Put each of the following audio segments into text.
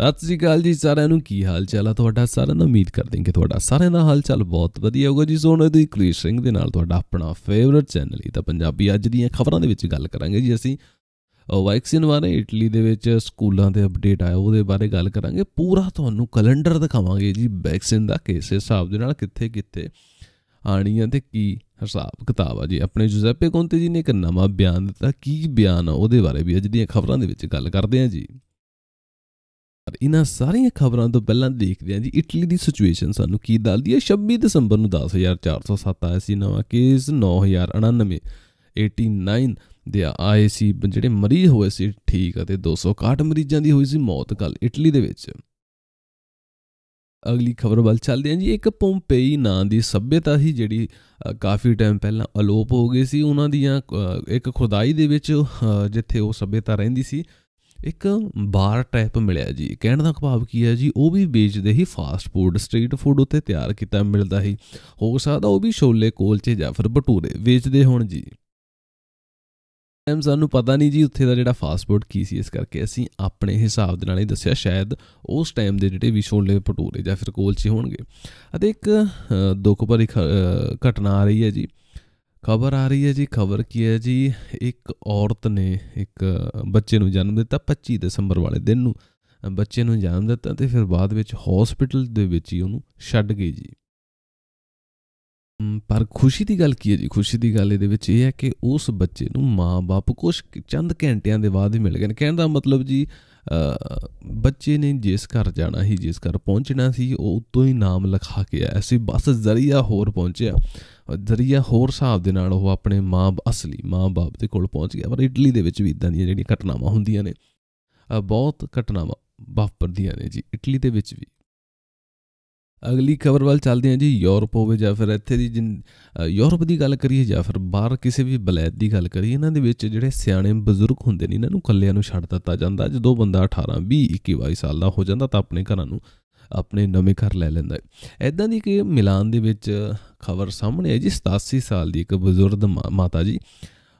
ਸਤਿ ਸ੍ਰੀ ਅਕਾਲ ਜੀ ਸਾਰਿਆਂ ਨੂੰ ਕੀ ਹਾਲ ਚਾਲ ਆ ਤੁਹਾਡਾ ਸਾਰਿਆਂ ਦਾ ਉਮੀਦ ਕਰਦੇ ਹਾਂ ਕਿ ਤੁਹਾਡਾ ਸਾਰਿਆਂ ਦਾ ਹਾਲ ਚਾਲ ਬਹੁਤ ਵਧੀਆ ਹੋਊਗਾ ਜੀ ਸੋਨ ਦੀ ਕੁਲੇਸ਼ ਸਿੰਘ ਦੇ ਨਾਲ ਤੁਹਾਡਾ ਆਪਣਾ ਫੇਵਰਿਟ ਚੈਨਲ ਹੀ ਤਾਂ ਪੰਜਾਬੀ ਅੱਜ ਦੀਆਂ ਖਬਰਾਂ ਦੇ ਵਿੱਚ ਗੱਲ ਕਰਾਂਗੇ ਜੀ ਅਸੀਂ ਵੈਕਸੀਨ ਬਾਰੇ ਇਟਲੀ ਦੇ ਵਿੱਚ ਸਕੂਲਾਂ ਦੇ ਅਪਡੇਟ ਆਇਆ ਉਹਦੇ ਬਾਰੇ ਗੱਲ ਕਰਾਂਗੇ ਪੂਰਾ ਤੁਹਾਨੂੰ ਕੈਲੰਡਰ ਦਿਖਾਵਾਂਗੇ ਜੀ ਵੈਕਸੀਨ ਦਾ ਕਿਸ ਹਿਸਾਬ ਦੇ ਨਾਲ ਕਿੱਥੇ ਕਿੱਥੇ ਆਣੀਆਂ ਤੇ ਕੀ ਹਿਸਾਬ ਕਿਤਾਬ ਆ ਜੀ ਆਪਣੇ ਜੁਜ਼ੇਪੇ ਕੋਂਤੇ ਜੀ ਨੇ ਇੱਕ ਨਵਾਂ ਬਿਆਨ ਦਿੱਤਾ ਕੀ ਬਿਆਨ ਆ ਉਹਦੇ ਬਾਰੇ ਵੀ ਅੱਜ ਦੀਆਂ ਖਬਰਾਂ ਦੇ ਵਿੱਚ ਗੱਲ ਕਰਦੇ ਆਂ ਜੀ ਇਹਨਾਂ ਸਾਰੀਆਂ ਖਬਰਾਂ ਤੋਂ ਪਹਿਲਾਂ ਦੇਖਦੇ ਹਾਂ ਜੀ ਇਟਲੀ ਦੀ ਸਿਚੁਏਸ਼ਨ ਸਾਨੂੰ ਕੀ ਦੱਸਦੀ ਹੈ 26 ਦਸੰਬਰ ਨੂੰ 10407 ਆਇਆ ਸੀ ਨਵਾਂ ਕੇਸ 9099 89 ਦੇ ਆਏ ਸੀ ਜਿਹੜੇ ਮਰੀਜ਼ ਹੋਏ ਸੀ ਠੀਕ ਅਤੇ 261 ਮਰੀਜ਼ਾਂ ਦੀ ਹੋਈ ਸੀ ਮੌਤ ਕੱਲ ਇਟਲੀ ਦੇ ਵਿੱਚ ਅਗਲੀ ਖਬਰ ਵੱਲ ਚੱਲਦੇ ਹਾਂ ਜੀ ਇੱਕ ਪੋਂਪੇਈ ਨਾਂ ਦੀ ਸਭਿਅਤਾ ਸੀ ਜਿਹੜੀ ਕਾਫੀ ਟਾਈਮ ਪਹਿਲਾਂ ਅਲੋਪ ਹੋ ਗਈ ਸੀ ਉਹਨਾਂ ਦੀਆਂ ਇੱਕ ਖੁਦਾਈ ਦੇ ਵਿੱਚ ਜਿੱਥੇ ਉਹ ਸਭਿਅਤਾ ਰਹਿੰਦੀ ਸੀ ਇੱਕ ਬਾਰ ਟਾਈਪ ਮਿਲਿਆ ਜੀ ਕਹਿਣ ਦਾ ਖਵਾਬ ਕੀ ਹੈ ਜੀ ਉਹ ਵੀ ਵੇਚਦੇ ਹੀ ਫਾਸਟ ਫੂਡ ਸਟਰੀਟ ਫੂਡ ਉੱਤੇ ਤਿਆਰ ਕੀਤਾ ਮਿਲਦਾ ਹੀ ਹੋ ਸਕਦਾ ਉਹ ਵੀ ਛੋਲੇ ਕੋਲਚੇ ਜਾਂ ਫਿਰ ਭਟੂਰੇ ਵੇਚਦੇ ਹੋਣ ਜੀ ਸਾਨੂੰ ਪਤਾ ਨਹੀਂ ਜੀ ਉੱਥੇ ਦਾ ਜਿਹੜਾ ਫਾਸਟ ਫੂਡ ਕੀ ਸੀ ਇਸ ਕਰਕੇ ਅਸੀਂ ਆਪਣੇ ਹਿਸਾਬ ਦੇ ਨਾਲ ਹੀ ਦੱਸਿਆ ਸ਼ਾਇਦ ਉਸ ਟਾਈਮ ਦੇ ਜਿਹੜੇ ਵੀ ਛੋਲੇ ਭਟੂਰੇ ਜਾਂ ਫਿਰ ਕੋਲਚੇ ਹੋਣਗੇ ਅਤੇ ਇੱਕ ਦੁੱਖ ਭਰੀ ਘਟਨਾ ਆ ਰਹੀ ਹੈ ਜੀ ਖਬਰ ਆ ਰਹੀ ਹੈ ਜੀ ਖਬਰ ਕੀ ਹੈ ਜੀ ਇੱਕ ਔਰਤ ਨੇ ਇੱਕ ਬੱਚੇ ਨੂੰ ਜਨਮ ਦਿੱਤਾ 25 ਦਸੰਬਰ ਵਾਲੇ ਦਿਨ ਨੂੰ ਬੱਚੇ ਨੂੰ ਜਨਮ ਦਿੱਤਾ ਤੇ ਫਿਰ ਬਾਅਦ ਵਿੱਚ ਹਸਪੀਟਲ ਦੇ ਵਿੱਚ ਹੀ ਉਹਨੂੰ ਛੱਡ ਗਈ ਜੀ ਪਰ ਖੁਸ਼ੀ ਦੀ ਗੱਲ ਕੀ ਹੈ ਜੀ ਖੁਸ਼ੀ ਦੀ ਗੱਲ ਇਹਦੇ ਵਿੱਚ ਇਹ ਹੈ ਕਿ ਉਸ ਬੱਚੇ ਨੂੰ ਮਾਂ-ਬਾਪ ਕੁਝ ਚੰਦ ਘੰਟਿਆਂ ਦੇ ਬਾਅਦ ਹੀ ਮਿਲ ਗਏ ਕਹਿਣ ਦਾ ਮਤਲਬ ਜੀ ਬੱਚੇ ਨੇ ਜਿਸ ਘਰ ਜਾਣਾ ਸੀ ਜਿਸ ਘਰ ਪਹੁੰਚਣਾ ਸੀ ਉਹ ਉਤੋਂ ਹੀ ਨਾਮ ਲਿਖਾ ਕੇ ਐਸੀ ਬਸ ਜ਼ਰੀਆ ਹੋਰ ਪਹੁੰਚਿਆ ਜ਼ਰੀਆ ਹੋਰ ਹਿਸਾਬ ਦੇ ਨਾਲ ਉਹ ਆਪਣੇ ਮਾਂ ਅਸਲੀ ਮਾਂ-ਬਾਪ ਦੇ ਕੋਲ ਪਹੁੰਚ ਗਿਆ ਪਰ ਇਟਲੀ ਦੇ ਵਿੱਚ ਵੀ ਇਦਾਂ ਦੀਆਂ ਜਿਹੜੀਆਂ ਘਟਨਾਵਾਂ ਹੁੰਦੀਆਂ ਨੇ ਬਹੁਤ ਘਟਨਾਵਾਂ ਵਾਪਰਦੀਆਂ ਨੇ ਜੀ ਇਟਲੀ ਦੇ ਵਿੱਚ ਵੀ ਅਗਲੀ ਖਬਰ ਵੱਲ ਚੱਲਦੇ ਹਾਂ ਜੀ ਯੂਰਪ ਹੋਵੇ ਜਾਂ ਫਿਰ ਇੱਥੇ ਦੀ ਯੂਰਪ ਦੀ ਗੱਲ ਕਰੀਏ ਜਾਂ ਫਿਰ ਬਾਹਰ ਕਿਸੇ ਵੀ ਬਲੈਦ ਦੀ ਗੱਲ ਕਰੀਏ ਇਹਨਾਂ ਦੇ ਵਿੱਚ ਜਿਹੜੇ ਸਿਆਣੇ ਬਜ਼ੁਰਗ ਹੁੰਦੇ ਨੇ ਇਹਨਾਂ ਨੂੰ ਕੱਲਿਆਂ ਨੂੰ ਛੱਡ ਦਿੱਤਾ ਜਾਂਦਾ ਜਦੋਂ ਬੰਦਾ 18 20 21 22 ਸਾਲ ਦਾ ਹੋ ਜਾਂਦਾ ਤਾਂ ਆਪਣੇ ਘਰਾਂ ਨੂੰ ਆਪਣੇ ਨਵੇਂ ਘਰ ਲੈ ਲੈਂਦਾ ਹੈ ਐਦਾਂ ਦੀ ਕਿ ਮਿਲਾਨ ਦੇ ਵਿੱਚ ਖਬਰ ਸਾਹਮਣੇ ਆਈ ਜੀ 87 ਸਾਲ ਦੀ ਇੱਕ ਬਜ਼ੁਰਗ ਮਾਤਾ ਜੀ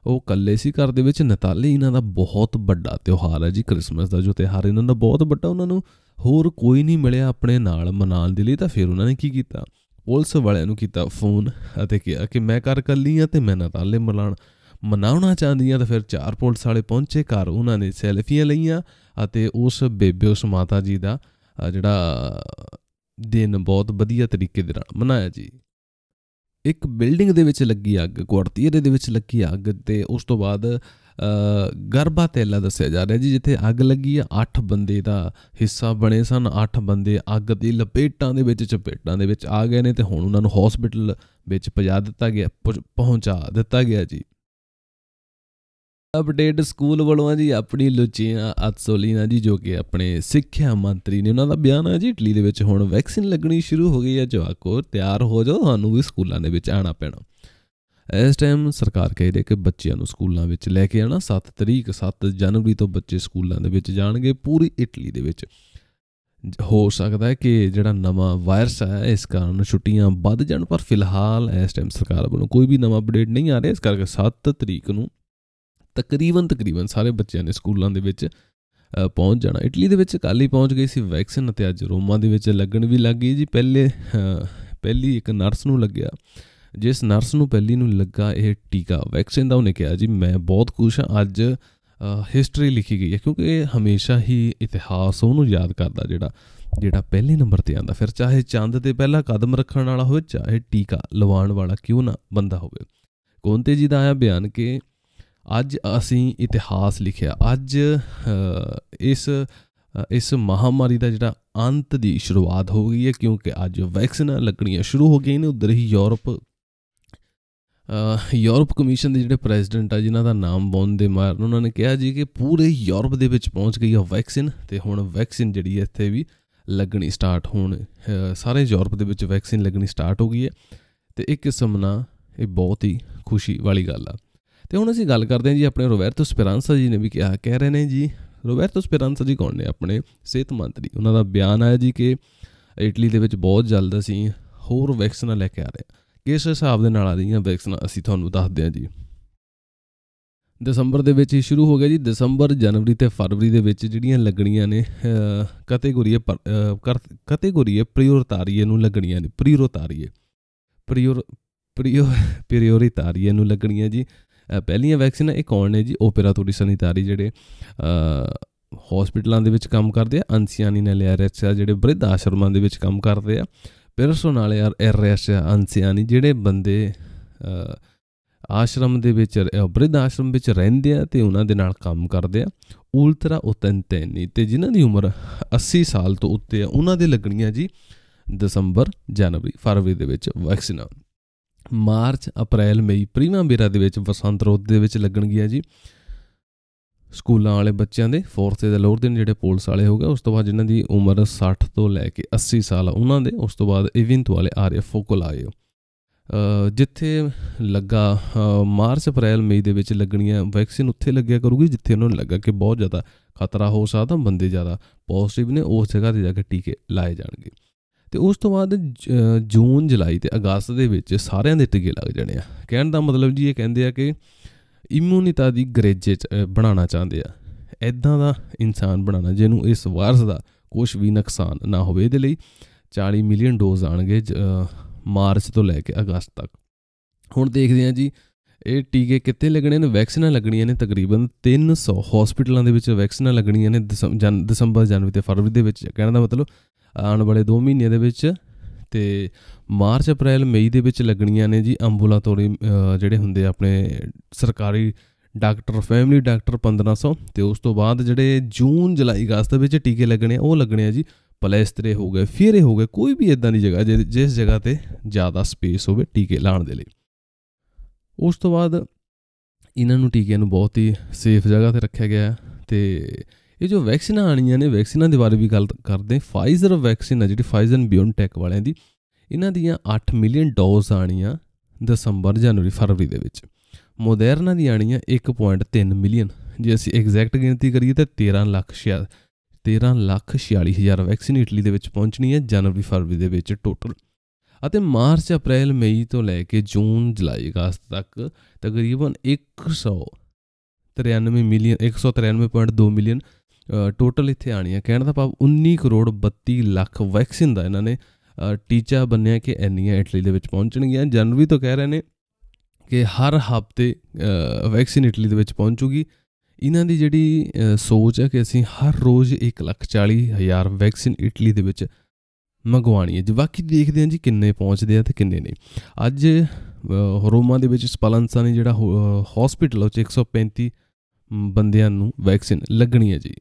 ਉਹ ਕੱਲੇ ਸੀ ਘਰ ਦੇ ਵਿੱਚ ਨਤਾਲੇ ਇਹਨਾਂ ਦਾ ਬਹੁਤ ਵੱਡਾ ਤਿਉਹਾਰ ਹੈ ਜੀ 크리스마ਸ ਦਾ ਜੋ ਤਿਉਹਾਰ ਇਹਨਾਂ ਦਾ ਬਹੁਤ ਵੱਡਾ ਉਹਨਾਂ ਨੂੰ ਹੋਰ ਕੋਈ ਨਹੀਂ ਮਿਲਿਆ ਆਪਣੇ ਨਾਲ ਮਨਾਉਣ ਦੇ ਲਈ ਤਾਂ ਫਿਰ ਉਹਨਾਂ ਨੇ ਕੀ ਕੀਤਾ ਪੁਲਿਸ ਵਾਲਿਆਂ ਨੂੰ ਕੀਤਾ ਫੋਨ ਅਤੇ ਕਿਹਾ ਕਿ ਮੈਂ ਘਰ ਕੱਲੀ ਆ ਤੇ ਮੈਂ ਨਤਾਲੇ ਮਨਾਉਣ ਮਨਾਉਣਾ ਆ ਤਾਂ ਫਿਰ ਚਾਰ ਪੁਲਿਸ ਵਾਲੇ ਪਹੁੰਚੇ ਘਰ ਉਹਨਾਂ ਨੇ ਸੈਲਫੀਆਂ ਲਈਆਂ ਅਤੇ ਉਸ ਬੇਬੇ ਉਸ ਮਾਤਾ ਜੀ ਦਾ ਜਿਹੜਾ ਦਿਨ ਬਹੁਤ ਵਧੀਆ ਤਰੀਕੇ ਦੇ ਨਾਲ ਮਨਾਇਆ ਜੀ ਇੱਕ ਬਿਲਡਿੰਗ ਦੇ ਵਿੱਚ ਲੱਗੀ ਅੱਗ ਕੁਆਰਟੀਅਰ ਦੇ ਵਿੱਚ ਲੱਗੀ ਅੱਗ ਤੇ ਉਸ ਤੋਂ ਬਾਅਦ ਗਰਬਾ ਤੇਲਾ ਦੱਸਿਆ ਜਾ ਰਿਹਾ ਜੀ ਜਿੱਥੇ ਅੱਗ ਲੱਗੀ ਆ 8 ਬੰਦੇ ਦਾ ਹਿੱਸਾ ਬਣੇ ਸਨ 8 ਬੰਦੇ ਅੱਗ ਦੀ ਲਪੇਟਾਂ ਦੇ ਵਿੱਚ ਚਪੇਟਾਂ ਦੇ ਵਿੱਚ ਆ ਗਏ ਨੇ ਤੇ ਹੁਣ ਉਹਨਾਂ ਨੂੰ ਹਸਪੀਟਲ ਵਿੱਚ ਪਹੁੰਚਾ ਦਿੱਤਾ ਗਿਆ ਪਹੁੰਚਾ ਦਿੱਤਾ ਗਿਆ ਜੀ ਅਪਡੇਟ ਸਕੂਲ ਵੱਲੋਂ ਜੀ ਆਪਣੀ ਲੁਚੀਆਂ ਨਾ ਜੀ ਜੋ ਕਿ ਆਪਣੇ ਸਿੱਖਿਆ ਮੰਤਰੀ ਨੇ ਉਹਨਾਂ ਦਾ ਬਿਆਨ ਹੈ ਜੀ ਇਟਲੀ ਦੇ ਵਿੱਚ ਹੁਣ ਵੈਕਸੀਨ ਲੱਗਣੀ ਸ਼ੁਰੂ ਹੋ ਗਈ ਹੈ ਜਵਾਕੋ ਤਿਆਰ ਹੋ ਜਾਓ ਤੁਹਾਨੂੰ ਵੀ ਸਕੂਲਾਂ ਦੇ ਵਿੱਚ ਆਣਾ ਪੈਣਾ ਇਸ ਟਾਈਮ ਸਰਕਾਰ ਕਹਿ ਰਹੀ ਹੈ ਕਿ ਬੱਚਿਆਂ ਨੂੰ ਸਕੂਲਾਂ ਵਿੱਚ ਲੈ ਕੇ ਆਣਾ 7 ਤਰੀਕ 7 ਜਨਵਰੀ ਤੋਂ ਬੱਚੇ ਸਕੂਲਾਂ ਦੇ ਵਿੱਚ ਜਾਣਗੇ ਪੂਰੀ ਇਟਲੀ ਦੇ ਵਿੱਚ ਹੋ ਸਕਦਾ ਹੈ ਕਿ ਜਿਹੜਾ ਨਵਾਂ ਵਾਇਰਸ ਹੈ ਇਸ ਕਾਰਨ ਛੁੱਟੀਆਂ ਵੱਧ ਜਾਣ ਪਰ ਫਿਲਹਾਲ ਇਸ ਟਾਈਮ ਸਰਕਾਰ ਵੱਲੋਂ ਕੋਈ ਵੀ ਨਵਾਂ ਅਪਡੇਟ ਨਹੀਂ ਆ ਰਿਹਾ ਇਸ ਕਰਕੇ 7 ਤਰੀਕ ਨੂੰ ਤਕਰੀਬਨ ਤਕਰੀਬਨ ਸਾਰੇ ਬੱਚਿਆਂ ਨੇ ਸਕੂਲਾਂ ਦੇ ਵਿੱਚ ਪਹੁੰਚ ਜਾਣਾ ਇਟਲੀ ਦੇ ਵਿੱਚ ਕੱਲ ਹੀ ਪਹੁੰਚ ਗਈ ਸੀ ਵੈਕਸੀਨ ਅਤੇ ਅੱਜ ਰੋਮਾ ਦੇ ਵਿੱਚ ਲੱਗਣ ਵੀ ਲੱਗ ਗਈ ਜੀ ਪਹਿਲੇ ਪਹਿਲੀ ਇੱਕ ਨਰਸ ਨੂੰ ਲੱਗਿਆ ਜਿਸ ਨਰਸ ਨੂੰ ਪਹਿਲੀ ਨੂੰ ਲੱਗਾ ਇਹ ਟੀਕਾ ਵੈਕਸੀਨ ਦਾ ਉਹਨੇ ਕਿਹਾ ਜੀ ਮੈਂ ਬਹੁਤ ਖੁਸ਼ ਹਾਂ ਅੱਜ ਹਿਸਟਰੀ ਲਿਖੀ ਗਈ ਹੈ ਕਿਉਂਕਿ ਇਹ ਹਮੇਸ਼ਾ ਹੀ ਇਤਿਹਾਸ ਉਹਨੂੰ ਯਾਦ ਕਰਦਾ ਜਿਹੜਾ ਜਿਹੜਾ ਪਹਿਲੇ ਨੰਬਰ ਤੇ ਆਂਦਾ ਫਿਰ ਚਾਹੇ ਚੰਦ ਤੇ ਪਹਿਲਾ ਕਦਮ ਰੱਖਣ ਵਾਲਾ ਹੋਵੇ ਚਾਹੇ ਟੀਕਾ ਲਵਾਉਣ ਵਾਲਾ ਕਿਉਂ ਨਾ ਬੰਦਾ ਹੋਵੇ ਕੋਨਤੇ ਜੀ ਦਾ ਆਇਆ ਬਿਆਨ ਕਿ ਅੱਜ ਅਸੀਂ ਇਤਿਹਾਸ ਲਿਖਿਆ ਅੱਜ ਇਸ ਇਸ ਮਹਾਮਾਰੀ ਦਾ ਜਿਹੜਾ ਅੰਤ ਦੀ ਸ਼ੁਰੂਆਤ ਹੋ ਗਈ ਹੈ ਕਿਉਂਕਿ ਅੱਜ ਵੈਕਸੀਨ ਲੱਗਣੀਆਂ ਸ਼ੁਰੂ ਹੋ ਗਈਆਂ ਨੇ ਉਧਰ ਹੀ ਯੂਰਪ ਯੂਰਪ ਕਮਿਸ਼ਨ ਦੇ ਜਿਹੜੇ ਪ੍ਰੈਜ਼ੀਡੈਂਟ ਆ ਜਿਨ੍ਹਾਂ ਦਾ ਨਾਮ ਬੌਨ ਦੇ ਮਾਰ ਉਹਨਾਂ ਨੇ ਕਿਹਾ ਜੀ ਕਿ ਪੂਰੇ ਯੂਰਪ ਦੇ ਵਿੱਚ ਪਹੁੰਚ ਗਈ ਹੈ ਵੈਕਸੀਨ ਤੇ ਹੁਣ ਵੈਕਸੀਨ ਜਿਹੜੀ ਹੈ ਇੱਥੇ ਵੀ ਲੱਗਣੀ ਸਟਾਰਟ ਹੋਣ ਸਾਰੇ ਯੂਰਪ ਦੇ ਵਿੱਚ ਵੈਕਸੀਨ ਲੱਗਣੀ ਸਟਾਰਟ ਹੋ ਗਈ ਹੈ ਤੇ ਇੱਕ ਕਿਸਮ ਨਾਲ ਇਹ ਬਹੁਤ ਹੀ ਖੁਸ਼ੀ ਵਾਲੀ ਗੱਲ ਆ ਤੇ ਹੁਣ ਅਸੀਂ ਗੱਲ ਕਰਦੇ ਹਾਂ ਜੀ ਆਪਣੇ ਰੋਬਰਟੋ ਸਪਿਰਾਂਸਾ ਜੀ ਨੇ ਵੀ ਕਿਹਾ ਕਹਿ ਰਹੇ ਨੇ ਜੀ ਰੋਬਰਟੋ ਸਪਿਰਾਂਸਾ ਜੀ ਕੌਣ ਨੇ ਆਪਣੇ ਸਿਹਤ ਮੰਤਰੀ ਉਹਨਾਂ ਦਾ ਬਿਆਨ ਆਇਆ ਜੀ ਕਿ ਇਟਲੀ ਦੇ ਵਿੱਚ ਬਹੁਤ ਜਲਦ ਅਸੀਂ ਹੋਰ ਵੈਕਸੀਨਾਂ ਲੈ ਕੇ ਆ ਰਹੇ ਹਾਂ ਕਿਸ ਹਿਸਾਬ ਦੇ ਨਾਲ ਆ ਰਹੀਆਂ ਵੈਕਸੀਨਾਂ ਅਸੀਂ ਤੁਹਾਨੂੰ ਦੱਸਦੇ ਹਾਂ ਜੀ ਦਸੰਬਰ ਦੇ ਵਿੱਚ ਹੀ ਸ਼ੁਰੂ ਹੋ ਗਿਆ ਜੀ ਦਸੰਬਰ ਜਨਵਰੀ ਤੇ ਫਰਵਰੀ ਦੇ ਵਿੱਚ ਜਿਹੜੀਆਂ ਲੱਗਣੀਆਂ ਨੇ ਕੈਟਾਗਰੀ ਹੈ ਪ੍ਰਾਇੋਰਟਾਰੀਏ ਨੂੰ ਲੱਗਣੀਆਂ ਨੇ ਪ੍ਰਾਇੋਰਟਾਰੀਏ ਪ੍ਰਾਇੋਰ ਪ੍ਰਾਇੋਰਟਾਰੀਏ ਨੂੰ ਲੱਗਣੀਆਂ ਜੀ ਪਹਿਲੀਆਂ ਵੈਕਸੀਨਾਂ ਇਹ ਕੌਣ ਨੇ ਜੀ ਓਪੇਰਾ ਤੋਰੀ ਸਨਿਤਾਰੀ ਜਿਹੜੇ ਹਸਪੀਟਲਾਂ ਦੇ ਵਿੱਚ ਕੰਮ ਕਰਦੇ ਆ ਅੰਸੀਆਨੀ ਨੇ ਲਿਆ ਰੈਚਾ ਜਿਹੜੇ ਬ੍ਰਿਧ ਆਸ਼ਰਮਾਂ ਦੇ ਵਿੱਚ ਕੰਮ ਕਰਦੇ ਆ ਪਰਸੋਂ ਨਾਲ ਯਾਰ ਐਰਐਸ ਅੰਸੀਆਨੀ ਜਿਹੜੇ ਬੰਦੇ ਆਸ਼ਰਮ ਦੇ ਵਿੱਚ ਬ੍ਰਿਧ ਆਸ਼ਰਮ ਵਿੱਚ ਰਹਿੰਦੇ ਆ ਤੇ ਉਹਨਾਂ ਦੇ ਨਾਲ ਕੰਮ ਕਰਦੇ ਆ ਉਲਤਰਾ ਉਤੰਤੈਨੀ ਤੇ ਜਿਨ੍ਹਾਂ ਦੀ ਉਮਰ 80 ਸਾਲ ਤੋਂ ਉੱਤੇ ਆ ਉਹਨਾਂ ਦੇ ਲੱਗਣੀਆਂ ਜੀ ਦਸੰਬਰ ਜਨਵਰੀ ਫਰਵਰੀ ਦੇ ਵਿੱਚ ਵੈਕਸੀਨਾਂ ਮਾਰਚ ਅਪ੍ਰੈਲ ਮਈ ਪ੍ਰੀਮਾਂਬੇਰਾ ਦੇ ਵਿੱਚ ਬਸੰਤ ਰੁੱਤ ਦੇ ਵਿੱਚ ਲੱਗਣਗੀਆਂ ਜੀ ਸਕੂਲਾਂ ਵਾਲੇ ਬੱਚਿਆਂ ਦੇ 4th ਤੇ ਲੋਅਰ ਦਿਨ ਜਿਹੜੇ ਪੁਲਿਸ ਵਾਲੇ ਹੋਗੇ ਉਸ ਤੋਂ ਬਾਅਦ ਜਿਨ੍ਹਾਂ ਦੀ ਉਮਰ 60 ਤੋਂ ਲੈ ਕੇ 80 ਸਾਲ ਉਹਨਾਂ ਦੇ ਉਸ ਤੋਂ ਬਾਅਦ ਇਵਨਤ ਵਾਲੇ ਆਰਏ ਫੋਕਲ ਆਏ ਜਿੱਥੇ ਲੱਗਾ ਮਾਰਚ ਅਪ੍ਰੈਲ ਮਈ ਦੇ ਵਿੱਚ ਲੱਗਣੀਆਂ ਵੈਕਸੀਨ ਉੱਥੇ ਲੱਗਿਆ ਕਰੂਗੀ ਜਿੱਥੇ ਉਹਨਾਂ ਨੂੰ ਲੱਗਾ ਕਿ ਬਹੁਤ ਜ਼ਿਆਦਾ ਖਤਰਾ ਹੋ ਸਕਦਾ ਬੰਦੇ ਜ਼ਿਆਦਾ ਪੋਜ਼ਿਟਿਵ ਨੇ ਉਸ ਜਗ੍ਹਾ ਤੇ ਜਾ ਕੇ ਟੀਕੇ ਲਾਏ ਜਾਣਗੇ ਤੇ ਉਸ ਤੋਂ ਬਾਅਦ ਜੂਨ ਜੁਲਾਈ ਤੇ ਅਗਸਤ ਦੇ ਵਿੱਚ ਸਾਰਿਆਂ ਦੇ ਟਿੱਕੇ ਲੱਗ ਜਾਣੇ ਆ ਕਹਿਣ ਦਾ ਮਤਲਬ ਜੀ ਇਹ ਕਹਿੰਦੇ ਆ ਕਿ ਇਮਿਊਨਿਟੀ ਦੀ ਗਰੇਜੇ ਬਣਾਉਣਾ ਚਾਹੁੰਦੇ ਆ ਐਦਾਂ ਦਾ ਇਨਸਾਨ ਬਣਾਉਣਾ ਜਿਹਨੂੰ ਇਸ ਵਾਇਰਸ ਦਾ ਕੁਝ ਵੀ ਨੁਕਸਾਨ ਨਾ ਹੋਵੇ ਦੇ ਲਈ 40 ਮਿਲੀਅਨ ਡੋਜ਼ ਆਣਗੇ ਮਾਰਚ ਤੋਂ ਲੈ ਕੇ ਅਗਸਤ ਤੱਕ ਹੁਣ ਦੇਖਦੇ ਆ ਜੀ ਇਹ ਟੀਕੇ ਕਿੱਥੇ ਲੱਗਣੇ ਨੇ ਵੈਕਸੀਨਾਂ ਲੱਗਣੀਆਂ ਨੇ ਤਕਰੀਬਨ 300 ਹਸਪੀਟਲਾਂ ਦੇ ਵਿੱਚ ਵੈਕਸੀਨਾਂ ਲੱਗਣੀਆਂ ਨੇ ਦਸੰਬਰ ਜਨਵਰੀ ਤੇ ਫਰਵਰੀ ਦੇ ਵਿੱਚ ਕਹਿਣ ਦਾ ਮਤਲਬ ਆਉਣ ਵਾਲੇ 2 ਮਹੀਨੇ ਦੇ ਵਿੱਚ ਤੇ ਮਾਰਚ ਅਪ੍ਰੈਲ ਮਈ ਦੇ ਵਿੱਚ ਲੱਗਣੀਆਂ ਨੇ ਜੀ ਐਂਬੂਲਾਟੋਰੀ ਜਿਹੜੇ ਹੁੰਦੇ ਆਪਣੇ ਸਰਕਾਰੀ ਡਾਕਟਰ ਫੈਮਿਲੀ ਡਾਕਟਰ 1500 ਤੇ ਉਸ ਤੋਂ ਬਾਅਦ ਜਿਹੜੇ ਜੂਨ ਜੁਲਾਈ ਅਗਸਤ ਦੇ ਵਿੱਚ ਟੀਕੇ ਲੱਗਣੇ ਆ ਉਹ ਲੱਗਣੇ ਆ ਜੀ ਪਲੇਸਤਰੇ ਹੋ ਗਏ ਫੇਰੇ ਹੋ ਗਏ ਕੋਈ ਵੀ ਇਦਾਂ ਦੀ ਜਗ੍ਹਾ ਜਿਸ ਜਗ੍ਹਾ ਤੇ ਜ਼ਿਆਦਾ ਸਪੇਸ ਹੋਵੇ ਟੀਕੇ ਲਾਉਣ ਦੇ ਲਈ ਉਸ ਤੋਂ ਬਾਅਦ ਇਹਨਾਂ ਨੂੰ ਟੀਕਿਆਂ ਨੂੰ ਬਹੁਤ ਹੀ ਸੇਫ ਜਗ੍ਹਾ ਤੇ ਰੱਖਿਆ ਗਿਆ ਤੇ ਇਹ ਜੋ ਵੈਕਸੀਨਾਂ ਆਣੀਆਂ ਨੇ ਵੈਕਸੀਨਾਂ ਦੇ ਬਾਰੇ ਵੀ ਗੱਲ ਕਰਦੇ ਫਾਈਜ਼ਰ ਵੈਕਸੀਨ ਹੈ ਜਿਹੜੀ ਫਾਈਜ਼ਰ ਬਿਓਨਟੈਕ ਵਾਲਿਆਂ ਦੀ ਇਹਨਾਂ ਦੀਆਂ 8 ਮਿਲੀਅਨ ਡੋਜ਼ ਆਣੀਆਂ ਦਸੰਬਰ ਜਨਵਰੀ ਫਰਵਰੀ ਦੇ ਵਿੱਚ ਮੋਡਰਨਾ ਦੀਆਂ ਆਣੀਆਂ 1.3 ਮਿਲੀਅਨ ਜੇ ਅਸੀਂ ਐਗਜ਼ੈਕਟ ਗਿਣਤੀ ਕਰੀਏ ਤਾਂ 13 ਲੱਖ 13 ਲੱਖ 46000 ਵੈਕਸੀਨ ਇਟਲੀ ਦੇ ਵਿੱਚ ਪਹੁੰਚਣੀ ਹੈ ਜਨਵਰੀ ਫਰਵਰੀ ਦੇ ਵਿੱਚ ਟੋਟਲ ਅਤੇ ਮਾਰਚ ਅਪ੍ਰੈਲ ਮਈ ਤੋਂ ਲੈ ਕੇ ਜੂਨ ਜੁਲਾਈ ਅਗਸਤ ਤੱਕ ਤਕਰੀਬਨ 193 ਮਿਲੀਅਨ 193.2 ਮਿਲੀਅਨ ਟੋਟਲ ਇੱਥੇ ਆਣੀ ਹੈ ਕਹਿਣ ਦਾ ਭਾਵ 19 ਕਰੋੜ 32 ਲੱਖ ਵੈਕਸੀਨ ਦਾ ਇਹਨਾਂ ਨੇ ਟੀਚਾ ਬੰਨਿਆ ਕਿ ਇੰਨੀਆਂ ਇਟਲੀ ਦੇ ਵਿੱਚ ਪਹੁੰਚਣਗੀਆਂ ਜਨਵਰੀ ਤੋਂ ਕਹਿ ਰਹੇ ਨੇ ਕਿ ਹਰ ਹਫਤੇ ਵੈਕਸੀਨ ਇਟਲੀ ਦੇ ਵਿੱਚ ਪਹੁੰਚੂਗੀ ਇਹਨਾਂ ਦੀ ਜਿਹੜੀ ਸੋਚ ਹੈ ਕਿ ਅਸੀਂ ਹਰ ਰੋਜ਼ 140000 ਵੈਕਸੀਨ ਇਟਲੀ ਦੇ ਵਿੱਚ ਮੰਗਵਾਣੀ ਹੈ ਜੀ ਬਾਕੀ ਦੇਖਦੇ ਹਾਂ ਜੀ ਕਿੰਨੇ ਪਹੁੰਚਦੇ ਆ ਤੇ ਕਿੰਨੇ ਨਹੀਂ ਅੱਜ ਰੋਮਾ ਦੇ ਵਿੱਚ ਸਪਾਲੰਸਾ ਨੇ ਜਿਹੜਾ ਹਸਪੀਟਲ ਚ 135 ਬੰਦਿਆਂ ਨੂੰ ਵੈਕਸੀਨ ਲੱਗਣੀ ਹੈ ਜੀ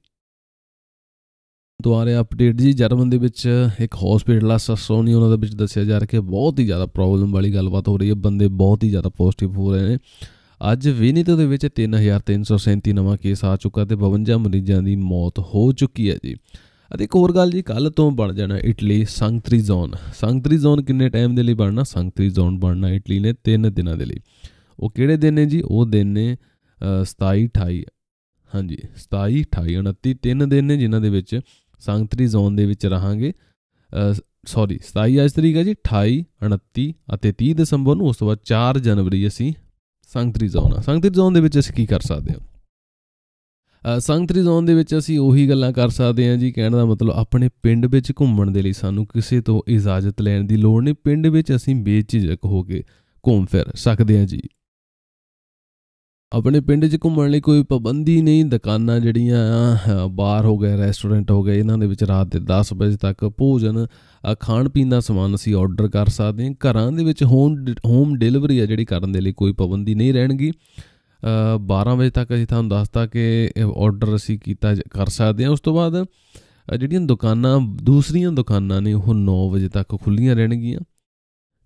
ਦੁਆਰੇ ਅਪਡੇਟ ਜੀ ਜਰਮਨ ਦੇ ਵਿੱਚ ਇੱਕ ਹਸਪੀਟਲ ਆ ਸਸੋਨੀ ਉਹਨਾਂ ਦੇ ਵਿੱਚ ਦੱਸਿਆ ਜਾ ਰਿਹਾ ਕਿ ਬਹੁਤ ਹੀ ਜ਼ਿਆਦਾ ਪ੍ਰੋਬਲਮ ਵਾਲੀ ਗੱਲਬਾਤ ਹੋ ਰਹੀ ਹੈ ਬੰਦੇ ਬਹੁਤ ਹੀ ਜ਼ਿਆਦਾ ਪੋਜ਼ਿਟਿਵ ਹੋ ਰਹੇ ਨੇ ਅੱਜ ਵੀਨੀਤੋ ਦੇ ਵਿੱਚ 3337 ਨਵਾਂ ਕੇਸ ਆ ਚੁੱਕਾ ਤੇ 52 ਮਰੀਜ਼ਾਂ ਦੀ ਮੌਤ ਹੋ ਚੁੱਕੀ ਹੈ ਜੀ ਅਤੇ ਇੱਕ ਹੋਰ ਗੱਲ ਜੀ ਕੱਲ ਤੋਂ ਬਣ ਜਾਣਾ ਇਟਲੀ ਸੰਗਤਰੀ ਜ਼ੋਨ ਸੰਗਤਰੀ ਜ਼ੋਨ ਕਿੰਨੇ ਟਾਈਮ ਦੇ ਲਈ ਬਣਨਾ ਸੰਗਤਰੀ ਜ਼ੋਨ ਬਣਨਾ ਇਟਲੀ ਨੇ 3 ਦਿਨਾਂ ਦੇ ਲਈ ਉਹ ਕਿਹੜੇ ਦਿਨ ਨੇ ਜੀ ਉਹ ਦਿਨ ਨੇ 27 28 ਹਾਂਜੀ 27 28 29 ਤਿੰਨ ਦਿਨ ਨੇ ਜਿਨ੍ਹਾਂ ਦੇ ਵਿੱਚ ਸੰਗਤਰੀ ਜ਼ੋਨ ਦੇ ਵਿੱਚ ਰਹਾਂਗੇ ਸੌਰੀ 27 ਅਜ ਤਰੀਕ ਹੈ ਜੀ 28 29 ਅਤੇ 30 ਦਸੰਬਰ ਨੂੰ ਉਸ ਤੋਂ ਬਾਅਦ 4 ਜਨਵਰੀ ਅਸੀਂ ਸੰਗਤਰੀ ਜ਼ੋਨ ਆ ਸੰਗਤਰੀ ਜ਼ੋਨ ਦੇ ਵਿੱਚ ਅਸੀਂ ਕੀ ਕਰ ਸਕਦੇ ਹਾਂ ਸੰਗਤਰੀ ਜ਼ੋਨ ਦੇ ਵਿੱਚ ਅਸੀਂ ਉਹੀ ਗੱਲਾਂ ਕਰ ਸਕਦੇ ਹਾਂ ਜੀ ਕਹਿਣ ਦਾ ਮਤਲਬ ਆਪਣੇ ਪਿੰਡ ਵਿੱਚ ਘੁੰਮਣ ਦੇ ਲਈ ਸਾਨੂੰ ਕਿਸੇ ਤੋਂ ਇਜਾਜ਼ਤ ਲੈਣ ਦੀ ਲੋੜ ਨਹੀਂ ਪਿੰਡ ਵਿੱਚ ਅਸੀਂ ਬੇਝਿਜਕ ਹੋ ਕੇ ਘੁੰਮ ਫਿਰ ਸਕਦੇ ਹਾਂ ਜੀ ਆਪਣੇ ਪਿੰਡ 'ਚ ਘੁੰਮਣ ਲਈ ਕੋਈ ਪਾਬੰਦੀ ਨਹੀਂ ਦੁਕਾਨਾਂ ਜਿਹੜੀਆਂ ਆ ਬਾਰ ਹੋ ਗਏ ਰੈਸਟੋਰੈਂਟ ਹੋ ਗਏ ਇਹਨਾਂ ਦੇ ਵਿੱਚ ਰਾਤ ਦੇ 10 ਵਜੇ ਤੱਕ ਭੋਜਨ ਖਾਣ ਪੀਣ ਦਾ ਸਮਾਨ ਅਸੀਂ ਆਰਡਰ ਕਰ ਸਕਦੇ ਹਾਂ ਘਰਾਂ ਦੇ ਵਿੱਚ ਹੋਮ ਹੋਮ ਡਿਲੀਵਰੀ ਆ ਜਿਹੜੀ ਕਰਨ ਦੇ ਲਈ ਕੋਈ ਪਾਬੰਦੀ ਨਹੀਂ ਰਹਿਣਗੀ 12 ਵਜੇ ਤੱਕ ਅਸੀਂ ਤੁਹਾਨੂੰ ਦੱਸਤਾ ਕਿ ਆਰਡਰ ਅਸੀਂ ਕੀਤਾ ਕਰ ਸਕਦੇ ਹਾਂ ਉਸ ਤੋਂ ਬਾਅਦ ਜਿਹੜੀਆਂ ਦੁਕਾਨਾਂ ਦੂਸਰੀਆਂ ਦੁਕਾਨਾਂ ਨੇ ਉਹ 9 ਵਜੇ ਤੱਕ ਖੁੱਲੀਆਂ ਰਹਿਣਗੀਆਂ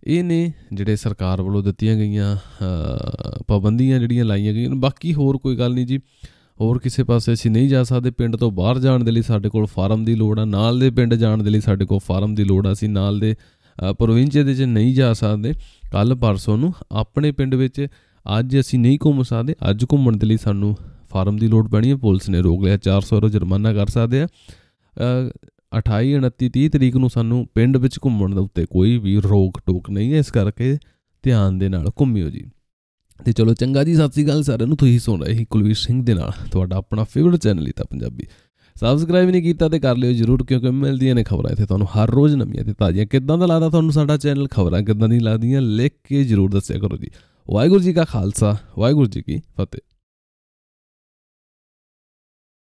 ਇਹ ਨੇ ਜਿਹੜੇ ਸਰਕਾਰ ਵੱਲੋਂ ਦਿੱਤੀਆਂ ਗਈਆਂ ਪਾਬੰਦੀਆਂ ਜਿਹੜੀਆਂ ਲਾਈਆਂ ਗਈਆਂ ਬਾਕੀ ਹੋਰ ਕੋਈ ਗੱਲ ਨਹੀਂ ਜੀ ਹੋਰ ਕਿਸੇ ਪਾਸੇ ਅਸੀਂ ਨਹੀਂ ਜਾ ਸਕਦੇ ਪਿੰਡ ਤੋਂ ਬਾਹਰ ਜਾਣ ਦੇ ਲਈ ਸਾਡੇ ਕੋਲ ਫਾਰਮ ਦੀ ਲੋੜ ਆ ਨਾਲ ਦੇ ਪਿੰਡ ਜਾਣ ਦੇ ਲਈ ਸਾਡੇ ਕੋਲ ਫਾਰਮ ਦੀ ਲੋੜ ਆ ਅਸੀਂ ਨਾਲ ਦੇ ਪ੍ਰੋਵਿੰਸ ਦੇ ਵਿੱਚ ਨਹੀਂ ਜਾ ਸਕਦੇ ਕੱਲ ਪਰਸੋਂ ਨੂੰ ਆਪਣੇ ਪਿੰਡ ਵਿੱਚ ਅੱਜ ਅਸੀਂ ਨਹੀਂ ਘੁੰਮ ਸਕਦੇ ਅੱਜ ਘੁੰਮਣ ਦੇ ਲਈ ਸਾਨੂੰ ਫਾਰਮ ਦੀ ਲੋੜ ਪੈਣੀ ਹੈ ਪੁਲਿਸ ਨੇ ਰੋਕ ਲਿਆ 400 ਰੁਪਏ ਜੁਰਮਾਨਾ ਕਰ ਸਕਦੇ ਆ 28 29 30 ਤਰੀਕ ਨੂੰ ਸਾਨੂੰ ਪਿੰਡ ਵਿੱਚ ਘੁੰਮਣ ਦੇ ਉੱਤੇ ਕੋਈ ਵੀ ਰੋਕ ਟੋਕ ਨਹੀਂ ਹੈ ਇਸ ਕਰਕੇ ਧਿਆਨ ਦੇ ਨਾਲ ਘੁੰਮਿਓ ਜੀ ਤੇ ਚਲੋ ਚੰਗਾ ਜੀ ਸਤਿ ਸ੍ਰੀ ਅਕਾਲ ਸਾਰਿਆਂ ਨੂੰ ਤੁਸੀਂ ਸੁਣ ਰਹੇ ਸੀ ਕੁਲਵੀਰ ਸਿੰਘ ਦੇ ਨਾਲ ਤੁਹਾਡਾ ਆਪਣਾ ਫੇਵਰਿਟ ਚੈਨਲ ਹੀ ਤਾਂ ਪੰਜਾਬੀ ਸਬਸਕ੍ਰਾਈਬ ਨਹੀਂ ਕੀਤਾ ਤੇ ਕਰ ਲਿਓ ਜਰੂਰ ਕਿਉਂਕਿ ਮਿਲਦੀਆਂ ਨੇ ਖਬਰਾਂ ਇੱਥੇ ਤੁਹਾਨੂੰ ਹਰ ਰੋਜ਼ ਨਵੀਆਂ ਤੇ ਤਾਜ਼ੀਆਂ ਕਿੱਦਾਂ ਦਾ ਲੱਗਦਾ ਤੁਹਾਨੂੰ ਸਾਡਾ ਚੈਨਲ ਖਬਰਾਂ ਕਿੱਦਾਂ ਦੀ ਲੱਗਦੀਆਂ ਲਿਖ ਕੇ ਜਰੂਰ ਦੱਸਿਆ ਕਰੋ ਜੀ ਵਾਹਿਗੁਰੂ ਜੀ ਕਾ ਖਾਲਸਾ ਵਾਹਿਗੁਰੂ ਜੀ ਕੀ ਫਤਿਹ